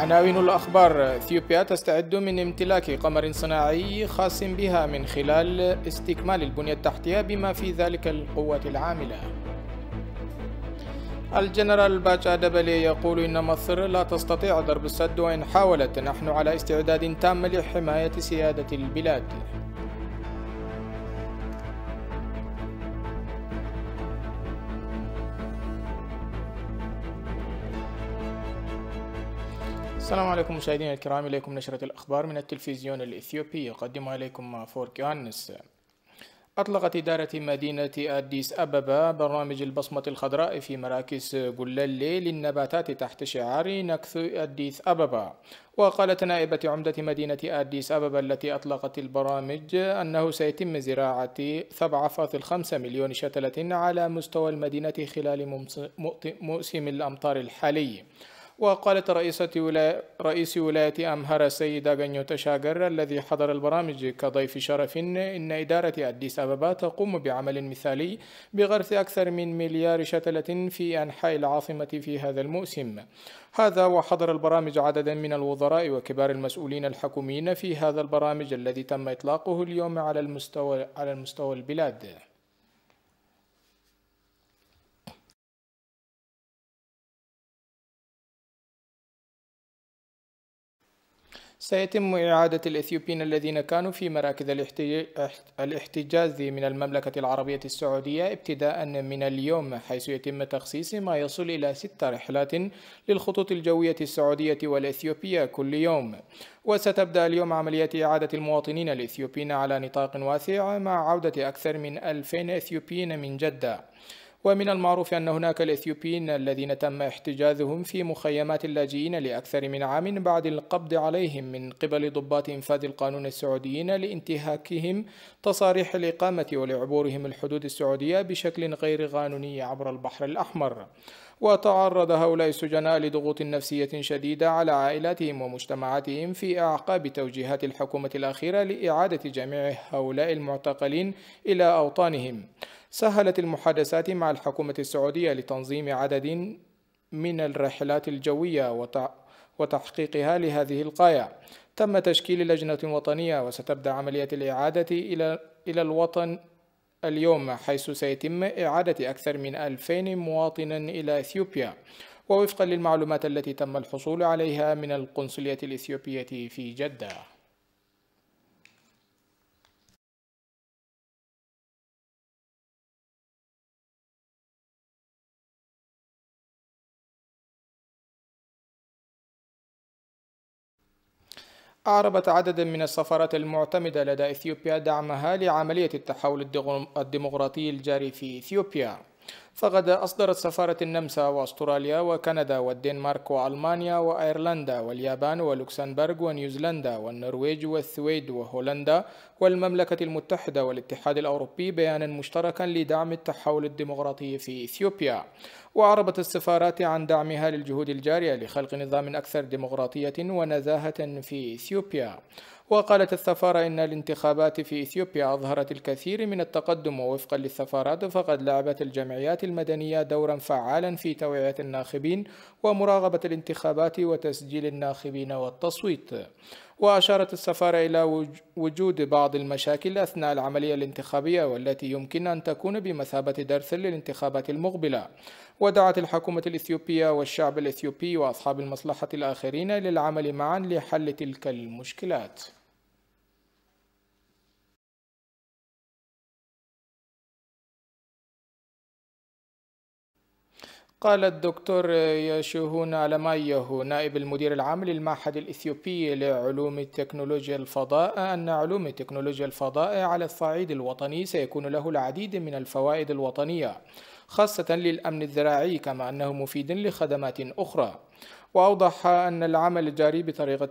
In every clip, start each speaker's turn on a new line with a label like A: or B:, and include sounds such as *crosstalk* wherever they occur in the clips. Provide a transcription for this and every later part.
A: عناوين الأخبار إثيوبيا تستعد من امتلاك قمر صناعي خاص بها من خلال استكمال البنية التحتية بما في ذلك القوة العاملة الجنرال باتشا أدبلي يقول إن مصر لا تستطيع ضرب السد وإن حاولت نحن على استعداد تام لحماية سيادة البلاد السلام عليكم مشاهدينا الكرام إليكم نشرة الأخبار من التلفزيون الإثيوبي يقدم عليكم فورك يوهانس أطلقت إدارة مدينة أديس أبابا برنامج البصمة الخضراء في مراكز جلالي للنباتات تحت شعار نكث أديس أبابا وقالت نائبة عمدة مدينة أديس أبابا التي أطلقت البرامج أنه سيتم زراعة 7.5 مليون شتلة على مستوى المدينة خلال موسم الأمطار الحالي وقالت رئيسة ولا... رئيس ولاية أمهر السيدة غنيو تشاغر الذي حضر البرامج كضيف شرف إن إدارة أديس أبابا تقوم بعمل مثالي بغرس أكثر من مليار شتلة في أنحاء العاصمة في هذا الموسم هذا وحضر البرامج عددا من الوزراء وكبار المسؤولين الحكوميين في هذا البرامج الذي تم إطلاقه اليوم على المستوى على المستوى البلاد
B: سيتم إعادة الإثيوبيين الذين
A: كانوا في مراكز الاحتجاز من المملكة العربية السعودية ابتداء من اليوم حيث يتم تخصيص ما يصل إلى ست رحلات للخطوط الجوية السعودية والإثيوبية كل يوم وستبدأ اليوم عملية إعادة المواطنين الإثيوبيين على نطاق واسع مع عودة أكثر من 2000 إثيوبيين من جدة ومن المعروف أن هناك الإثيوبيين الذين تم احتجازهم في مخيمات اللاجئين لأكثر من عام بعد القبض عليهم من قبل ضباط إنفاذ القانون السعوديين لانتهاكهم تصاريح الإقامة ولعبورهم الحدود السعودية بشكل غير قانوني عبر البحر الأحمر وتعرض هؤلاء السجناء لضغوط نفسية شديدة على عائلاتهم ومجتمعاتهم في أعقاب توجيهات الحكومة الأخيرة لإعادة جميع هؤلاء المعتقلين إلى أوطانهم سهلت المحادثات مع الحكومة السعودية لتنظيم عدد من الرحلات الجوية وتحقيقها لهذه القاية تم تشكيل لجنة وطنية وستبدأ عملية الإعادة إلى الوطن اليوم حيث سيتم إعادة أكثر من 2000 مواطنا إلى إثيوبيا ووفقا للمعلومات التي تم الحصول عليها من القنصلية الإثيوبية في جدة
B: أعربت عدد من السفارات
A: المعتمدة لدى إثيوبيا دعمها لعملية التحول الديمقراطي الجاري في إثيوبيا فقد أصدرت سفارة النمسا وأستراليا وكندا والدنمارك وألمانيا وأيرلندا واليابان ولوكسمبورغ ونيوزيلندا والنرويج والسويد وهولندا والمملكة المتحدة والاتحاد الأوروبي بيانا مشتركا لدعم التحول الديمقراطي في إثيوبيا وأعربت السفارات عن دعمها للجهود الجارية لخلق نظام أكثر ديمقراطية ونزاهة في إثيوبيا وقالت السفارة إن الانتخابات في إثيوبيا أظهرت الكثير من التقدم ووفقا للسفارات فقد لعبت الجمعيات المدنية دورا فعالا في توعية الناخبين ومراقبة الانتخابات وتسجيل الناخبين والتصويت وأشارت السفارة إلى وجود بعض المشاكل أثناء العملية الانتخابية والتي يمكن أن تكون بمثابة درس للانتخابات المقبلة ودعت الحكومة الإثيوبية والشعب الإثيوبي وأصحاب المصلحة الآخرين للعمل معا لحل تلك المشكلات
B: قال الدكتور ياشوهون علمايه
A: نائب المدير العام للمعهد الإثيوبي لعلوم تكنولوجيا الفضاء أن علوم تكنولوجيا الفضاء على الصعيد الوطني سيكون له العديد من الفوائد الوطنية خاصة للأمن الزراعي كما أنه مفيد لخدمات أخرى وأوضح أن العمل جاري بطريقة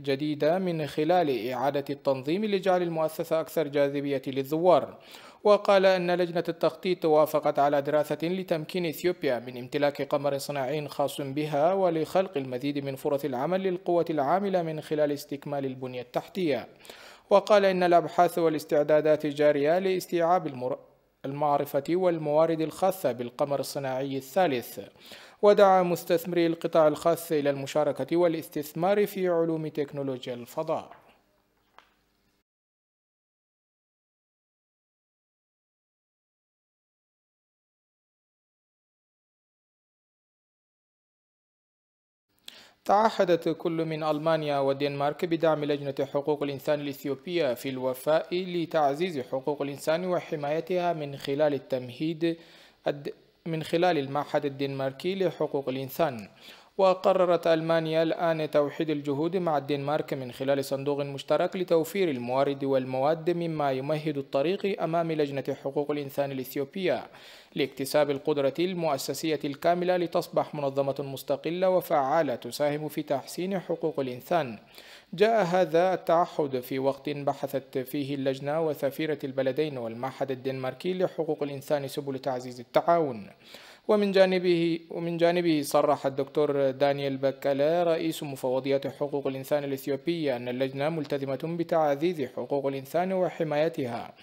A: جديدة من خلال إعادة التنظيم لجعل المؤسسة أكثر جاذبية للزوار وقال أن لجنة التخطيط وافقت على دراسة لتمكين إثيوبيا من امتلاك قمر صناعي خاص بها ولخلق المزيد من فرص العمل للقوة العاملة من خلال استكمال البنية التحتية وقال إن الأبحاث والاستعدادات جارية لاستيعاب المر... المعرفة والموارد الخاصة بالقمر الصناعي الثالث ودعا مستثمري القطاع الخاص
B: إلى المشاركة والاستثمار في علوم تكنولوجيا الفضاء تعهدت كل من ألمانيا والدنمارك بدعم لجنة حقوق الإنسان الإثيوبية
A: في الوفاء لتعزيز حقوق الإنسان وحمايتها من خلال التمهيد من خلال المعهد الدنماركي لحقوق الإنسان وقررت ألمانيا الآن توحيد الجهود مع الدنمارك من خلال صندوق مشترك لتوفير الموارد والمواد مما يمهد الطريق أمام لجنة حقوق الإنسان الإثيوبية لاكتساب القدرة المؤسسية الكاملة لتصبح منظمة مستقلة وفعالة تساهم في تحسين حقوق الإنسان جاء هذا التعهد في وقت بحثت فيه اللجنة وسفيرة البلدين والمعهد الدنماركي لحقوق الإنسان سبل تعزيز التعاون ومن جانبه ومن جانبه صرح الدكتور دانيال بكالا رئيس مفوضية حقوق الإنسان الإثيوبية أن اللجنة ملتزمة بتعزيز حقوق الإنسان وحمايتها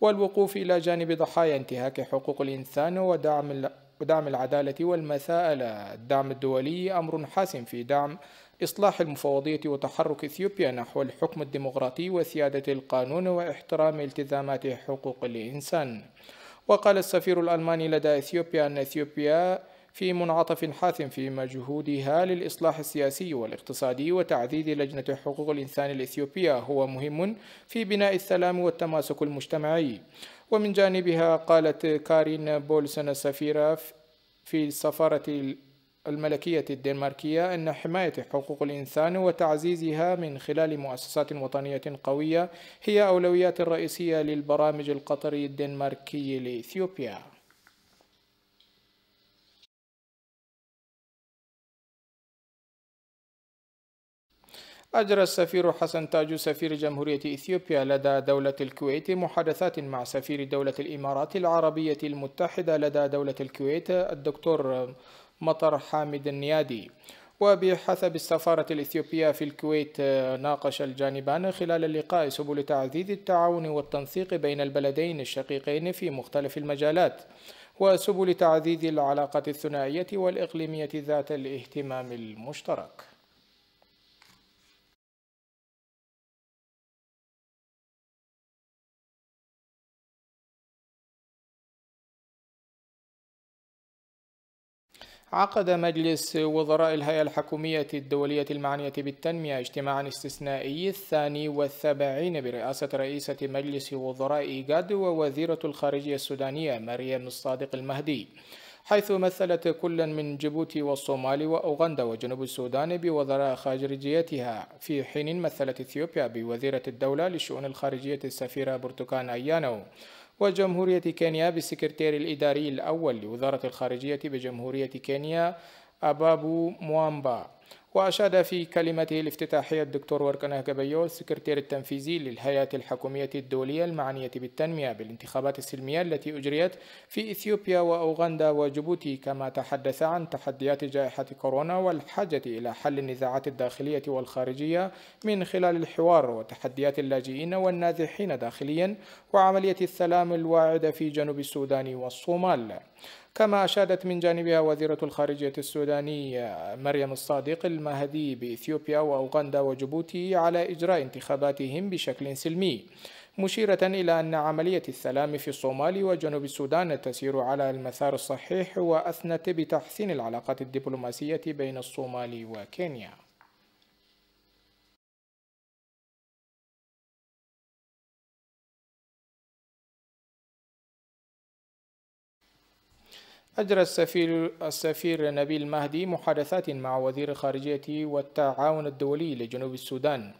A: والوقوف إلى جانب ضحايا انتهاك حقوق الإنسان ودعم ودعم العدالة والمساءلة الدعم الدولي أمر حاسم في دعم إصلاح المفوضية وتحرك إثيوبيا نحو الحكم الديمقراطي وسيادة القانون واحترام التزامات حقوق الإنسان وقال السفير الألماني لدى إثيوبيا أن إثيوبيا في منعطف حاثم في مجهودها للإصلاح السياسي والاقتصادي وتعديد لجنة حقوق الإنسان الإثيوبية هو مهم في بناء السلام والتماسك المجتمعي ومن جانبها قالت كارين بولسون السفيرة في السفارة الملكية الدنماركية أن حماية حقوق الإنسان وتعزيزها من خلال مؤسسات وطنية قوية هي أولويات رئيسية للبرامج القطري الدنماركي لإثيوبيا
B: أجرى السفير حسن تاجو سفير جمهورية
A: إثيوبيا لدى دولة الكويت محادثات مع سفير دولة الإمارات العربية المتحدة لدى دولة الكويت الدكتور مطر حامد النيادي وبحسب السفارة الإثيوبية في الكويت آه، ناقش الجانبان خلال اللقاء سبل تعزيز التعاون والتنسيق بين البلدين الشقيقين في مختلف المجالات وسبل تعزيز العلاقة الثنائية والإقليمية ذات الاهتمام المشترك
B: عقد مجلس وزراء الهيئة الحكومية
A: الدولية المعنية بالتنمية اجتماعا استثنائي الثاني والسبعين برئاسة رئيسة مجلس وزراء إيجاد ووزيرة الخارجية السودانية مريم الصادق المهدي حيث مثلت كل من جيبوتي والصومال وأوغندا وجنوب السودان بوزراء خارجيتها في حين مثلت إثيوبيا بوزيرة الدولة للشؤون الخارجية السفيرة برتكان أيانو وجمهورية كينيا بالسكرتير الإداري الأول لوزارة الخارجية بجمهورية كينيا أبابو موامبا وأشاد في كلمته الافتتاحية الدكتور وركنة جبيو السكرتير التنفيذي للهيئة الحكومية الدولية المعنية بالتنمية بالانتخابات السلمية التي أجريت في إثيوبيا وأوغندا وجيبوتي كما تحدث عن تحديات جائحة كورونا والحاجة إلى حل النزاعات الداخلية والخارجية من خلال الحوار وتحديات اللاجئين والنازحين داخليا وعملية السلام الواعدة في جنوب السودان والصومال كما أشادت من جانبها وزيرة الخارجية السودانية مريم الصادق المهدي بإثيوبيا وأوغندا وجيبوتي على إجراء انتخاباتهم بشكل سلمي مشيرة إلى أن عملية السلام في الصومال وجنوب السودان تسير على المسار الصحيح وأثنت بتحسين العلاقات الدبلوماسية بين الصومال
B: وكينيا أجرى السفير, السفير نبيل مهدي محادثات مع وزير
A: الخارجية والتعاون الدولي لجنوب السودان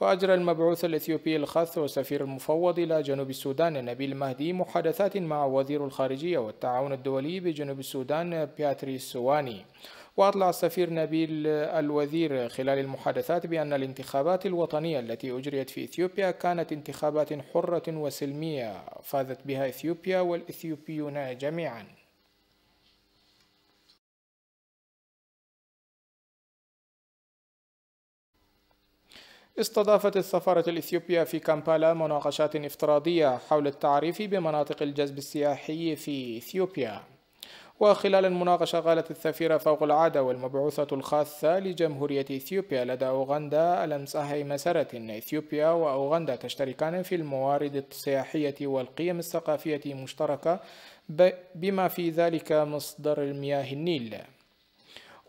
A: وأجرى المبعوث الإثيوبي الخاص والسفير المفوض إلى جنوب السودان نبيل مهدي محادثات مع وزير الخارجية والتعاون الدولي بجنوب السودان بياتري سواني وأطلع السفير نبيل الوزير خلال المحادثات بأن الانتخابات الوطنية التي أجريت في إثيوبيا كانت انتخابات حرة وسلمية فازت بها إثيوبيا والإثيوبيون
B: جميعاً استضافت السفارة الإثيوبية في
A: كامبالا مناقشات افتراضية حول التعريف بمناطق الجذب السياحي في إثيوبيا وخلال المناقشة قالت السفيرة فوق العادة والمبعوثة الخاصة لجمهورية إثيوبيا لدى أوغندا ألمساهي مسارة إن إثيوبيا وأوغندا تشتركان في الموارد السياحية والقيم الثقافية مشتركة بما في ذلك مصدر المياه النيل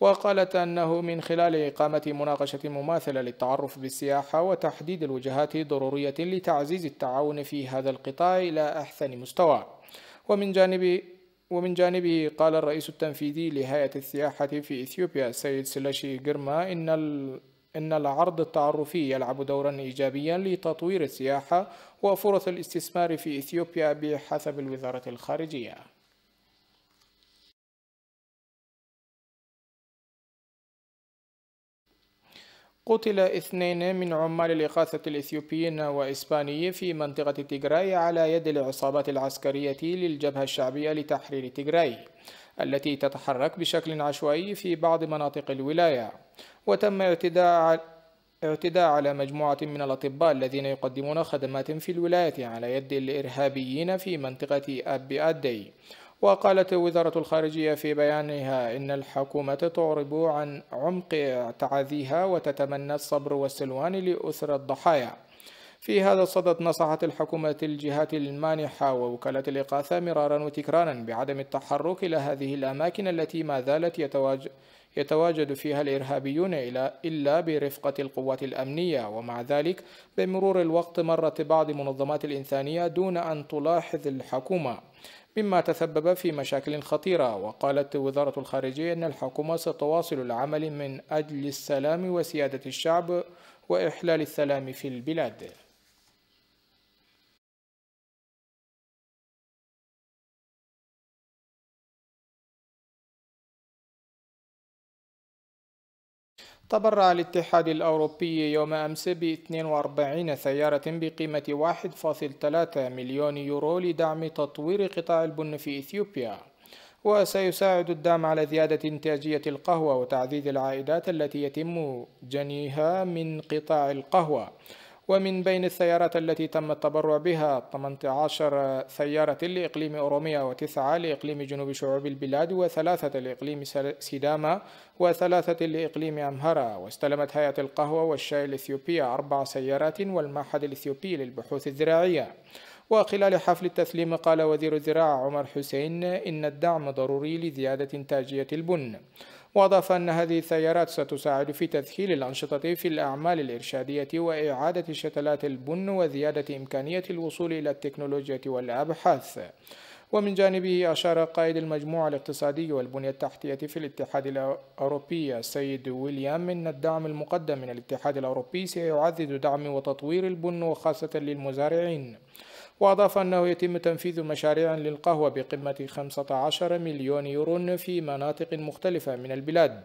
A: وقالت أنه من خلال إقامة مناقشة مماثلة للتعرف بالسياحة وتحديد الوجهات ضرورية لتعزيز التعاون في هذا القطاع إلى أحسن مستوى ومن جانب ومن جانبه قال الرئيس التنفيذي لهيئة السياحة في إثيوبيا السيد سلاشي جرما إن ال... إن العرض التعرفي يلعب دورا إيجابيا لتطوير السياحة وفرص الاستثمار في إثيوبيا بحسب الوزارة الخارجية
B: قتل اثنين من عمال الإغاثة الإثيوبيين
A: وإسباني في منطقة تيغراي على يد العصابات العسكرية للجبهة الشعبية لتحرير تيغراي التي تتحرك بشكل عشوائي في بعض مناطق الولاية وتم اعتداء اعتداء على مجموعة من الأطباء الذين يقدمون خدمات في الولاية على يد الإرهابيين في منطقة أبي أدي وقالت وزارة الخارجية في بيانها إن الحكومة تعرب عن عمق تعاذيها وتتمنى الصبر والسلوان لأسر الضحايا في هذا الصدد نصحت الحكومة الجهات المانحة ووكالة الإغاثة مرارا وتكرارا بعدم التحرك إلى هذه الأماكن التي ما زالت يتواجد فيها الإرهابيون إلا برفقة القوات الأمنية ومع ذلك بمرور الوقت مرت بعض منظمات الإنسانية دون أن تلاحظ الحكومة مما تسبب في مشاكل خطيرة وقالت وزارة الخارجية أن الحكومة ستواصل العمل من أجل
B: السلام وسيادة الشعب وإحلال السلام في البلاد تبرع الاتحاد الأوروبي يوم أمس ب 42 سيارة
A: بقيمة 1.3 مليون يورو لدعم تطوير قطاع البن في إثيوبيا وسيساعد الدعم على زيادة إنتاجية القهوة وتعزيز العائدات التي يتم جنيها من قطاع القهوة ومن بين السيارات التي تم التبرع بها 18 سيارة لإقليم أوروميا وتسعة لإقليم جنوب شعوب البلاد وثلاثة لإقليم سيداما وثلاثة لإقليم أمهرة واستلمت هيئة القهوة والشاي الإثيوبية أربع سيارات والمعهد الإثيوبي للبحوث الزراعية وخلال حفل التسليم قال وزير الزراعة عمر حسين إن الدعم ضروري لزيادة إنتاجية البن وأضاف أن هذه التيارات ستساعد في تذكيل الأنشطة في الأعمال الإرشادية وإعادة شتلات البن وزيادة إمكانية الوصول إلى التكنولوجيا والأبحاث ومن جانبه أشار قائد المجموعة الاقتصادية والبنية التحتية في الاتحاد الأوروبي السيد ويليام أن الدعم المقدم من الاتحاد الأوروبي سيعزز دعم وتطوير البن وخاصة للمزارعين وأضاف أنه يتم تنفيذ مشاريع للقهوة بقمة 15 مليون يورو في مناطق مختلفة من البلاد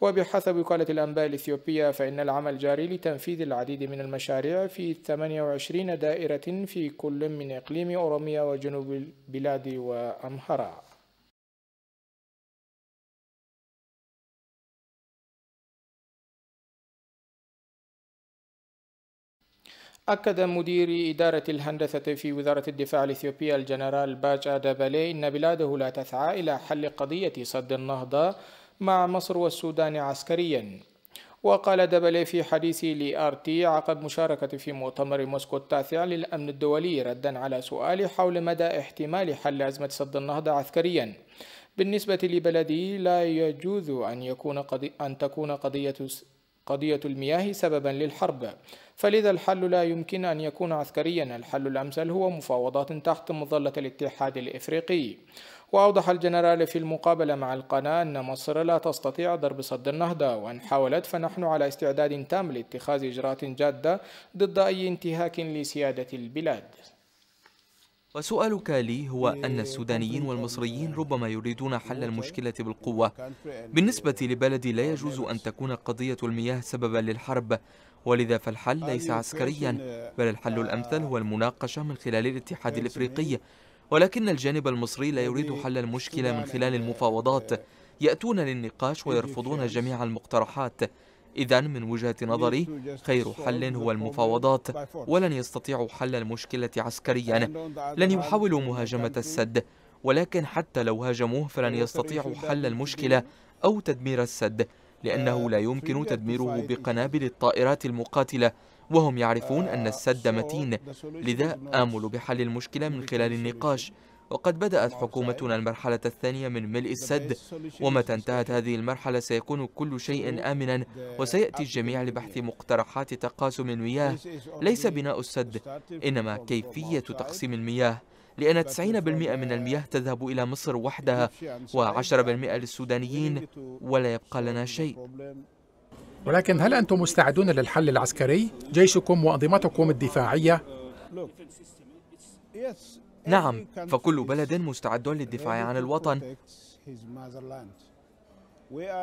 A: وبحسب وكالة الأنباء الإثيوبية فإن العمل جاري لتنفيذ العديد من المشاريع في 28
B: دائرة في كل من إقليم أوروميا وجنوب البلاد وأمهرة أكد مدير
A: إدارة الهندسة في وزارة الدفاع الإثيوبية الجنرال باجا دابالي إن بلاده لا تسعى إلى حل قضية سد النهضة مع مصر والسودان عسكريا وقال دبلي في حديثه لآر تي عقب مشاركته في مؤتمر موسكو التاسع للأمن الدولي ردا على سؤال حول مدى احتمال حل أزمة سد النهضة عسكريا بالنسبة لبلدي لا يجوز أن, يكون قضي أن تكون قضية قضية المياه سببا للحرب فلذا الحل لا يمكن أن يكون عسكريا الحل الأمثل هو مفاوضات تحت مظلة الاتحاد الإفريقي وأوضح الجنرال في المقابلة مع القناة أن مصر لا تستطيع ضرب صد النهضة وأن حاولت فنحن على استعداد تام لاتخاذ إجراءات جادة ضد أي انتهاك لسيادة البلاد
C: وسؤالك لي هو أن السودانيين والمصريين يعني ربما يريدون حل المشكلة بالقوة بالنسبة لبلدي لا يجوز أن تكون قضية المياه سببا للحرب ولذا فالحل ليس عسكريا uh, بل الحل uh, الأمثل هو المناقشة من خلال الاتحاد الإفريقي ولكن الجانب المصري لا يريد حل المشكلة من خلال uh, المفاوضات يأتون للنقاش ويرفضون جميع المقترحات إذا من وجهة نظري خير حل هو المفاوضات ولن يستطيع حل المشكلة عسكريا لن يحاولوا مهاجمة السد ولكن حتى لو هاجموه فلن يستطيعوا حل المشكلة أو تدمير السد لأنه لا يمكن تدميره بقنابل الطائرات المقاتلة وهم يعرفون أن السد متين لذا آمل بحل المشكلة من خلال النقاش وقد بدأت حكومتنا المرحلة الثانية من ملء السد ومتى انتهت هذه المرحلة سيكون كل شيء آمنا وسيأتي الجميع لبحث مقترحات تقاسم المياه ليس بناء السد إنما كيفية تقسيم المياه لأن 90% من المياه تذهب إلى مصر وحدها و10% للسودانيين ولا يبقى لنا شيء
D: ولكن هل أنتم مستعدون للحل العسكري؟ جيشكم وأنظمتكم الدفاعية نعم
C: فكل بلد مستعد للدفاع عن الوطن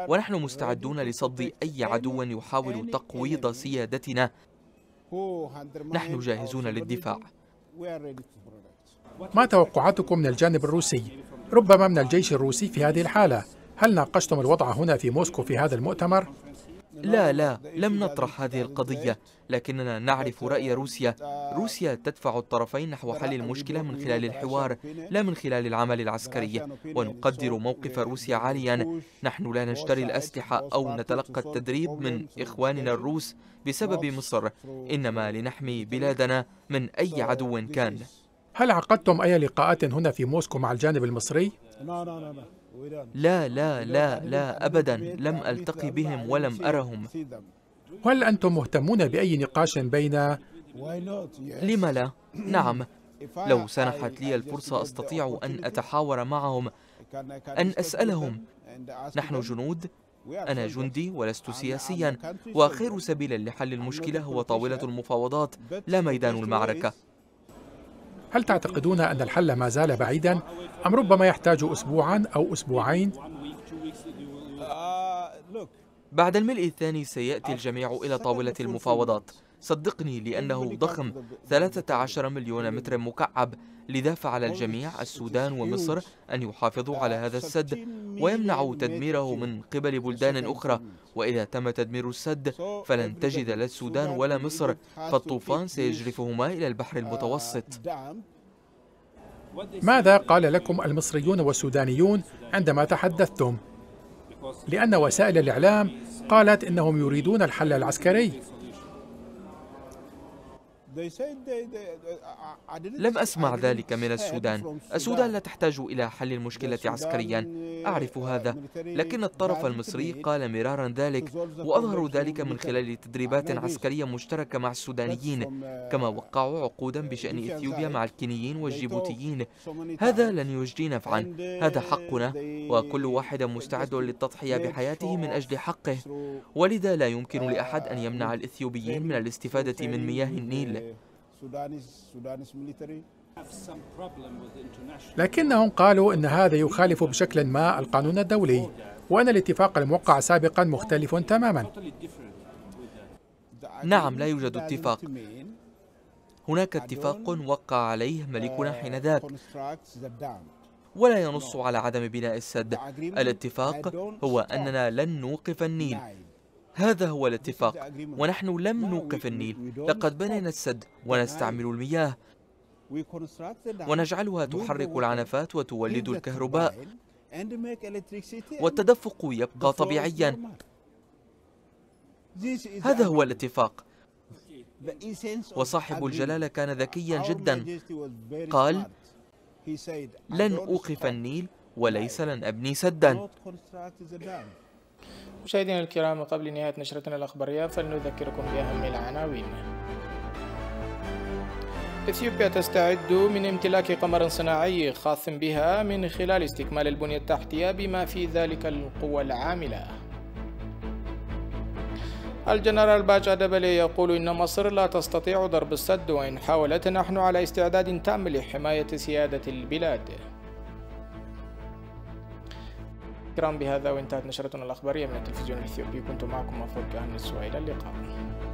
A: ونحن مستعدون
C: لصد أي عدو يحاول تقويض سيادتنا نحن جاهزون للدفاع
D: ما توقعاتكم من الجانب الروسي؟ ربما من الجيش الروسي في هذه الحالة هل ناقشتم الوضع هنا في موسكو في هذا المؤتمر؟
C: لا لا لم يعني نطرح هذه القضية لكننا نعرف رأي روسيا روسيا تدفع الطرفين نحو حل المشكلة من خلال الحوار لا من خلال العمل العسكري ونقدر موقف روسيا عاليا نحن لا نشتري الأسلحة أو نتلقى التدريب من إخواننا الروس بسبب مصر إنما لنحمي بلادنا من أي عدو كان
D: هل عقدتم أي لقاءات هنا في موسكو مع الجانب المصري؟ لا لا لا لا أبدا لم ألتقي بهم ولم أرهم هل أنتم مهتمون بأي نقاش بين لم لا؟ نعم
C: *clears throat* لو سنحت لي الفرصة أستطيع أن أتحاور معهم أن أسألهم نحن جنود أنا جندي ولست سياسيا وخير سبيل لحل المشكلة هو طاولة المفاوضات لا ميدان المعركة
D: هل تعتقدون أن الحل ما زال بعيدا أم ربما يحتاج
C: أسبوعا
D: أو أسبوعين؟
C: بعد الملء الثاني سيأتي الجميع إلى طاولة المفاوضات صدقني لأنه ضخم 13 مليون متر مكعب لذا فعل الجميع السودان ومصر أن يحافظوا على هذا السد ويمنعوا تدميره من قبل بلدان أخرى وإذا تم تدمير السد فلن تجد لا السودان ولا مصر فالطوفان سيجرفهما إلى البحر uh, المتوسط
D: ماذا قال لكم المصريون والسودانيون عندما تحدثتم؟ لأن وسائل الإعلام قالت إنهم
C: يريدون الحل العسكري
A: لم أسمع ذلك من السودان السودان
C: لا تحتاج إلى حل المشكلة عسكريا uh, أعرف uh, هذا لكن الطرف المصري قال مرارا ذلك وأظهروا ذلك من خلال تدريبات عسكرية مشتركة مع السودانيين uh, كما وقعوا عقودا بشأن إثيوبيا مع الكينيين والجيبوتيين هذا لن يجدي نفعا هذا حقنا وكل واحد مستعد للتضحية بحياته من أجل حقه ولذا لا يمكن لأحد أن يمنع الإثيوبيين من الاستفادة من مياه النيل
D: لكنهم قالوا أن هذا يخالف بشكل ما القانون الدولي وأن الاتفاق الموقع سابقا مختلف تماما
C: نعم لا يوجد اتفاق هناك اتفاق وقع عليه ملكنا حينذاك ولا ينص على عدم بناء السد الاتفاق هو أننا لن نوقف النيل هذا هو الاتفاق ونحن لم نوقف النيل لقد بنينا السد ونستعمل المياه ونجعلها تحرك العنفات وتولد الكهرباء والتدفق يبقى طبيعيا هذا هو الاتفاق وصاحب الجلالة كان ذكيا جدا قال لن أوقف النيل وليس لن أبني سدا
A: مشاهدينا الكرام قبل نهاية نشرتنا الأخبارية فلنذكركم بأهم العناوين إثيوبيا تستعد من امتلاك قمر صناعي خاص بها من خلال استكمال البنية التحتية بما في ذلك القوى العاملة الجنرال باجا دبلي يقول إن مصر لا تستطيع ضرب السد وإن حاولت نحن على استعداد تام لحماية سيادة البلاد كرام بهذا وانتهت نشرتنا الأخبارية من التلفزيون الإثيوبي كنت معكم مفروض
B: كهن السويد اللقاء